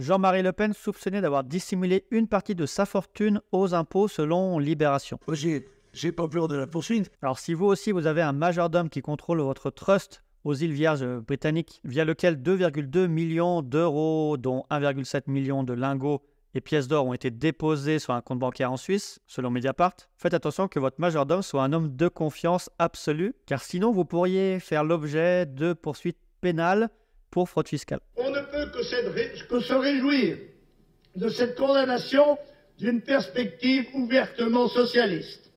Jean-Marie Le Pen soupçonné d'avoir dissimulé une partie de sa fortune aux impôts selon Libération. J'ai pas peur de la poursuite. Alors si vous aussi vous avez un majordome qui contrôle votre trust aux îles Vierges britanniques, via lequel 2,2 millions d'euros, dont 1,7 million de lingots et pièces d'or ont été déposés sur un compte bancaire en Suisse, selon Mediapart, faites attention que votre majordome soit un homme de confiance absolue, car sinon vous pourriez faire l'objet de poursuites pénales pour fraude fiscale peut que, que se réjouir de cette condamnation d'une perspective ouvertement socialiste.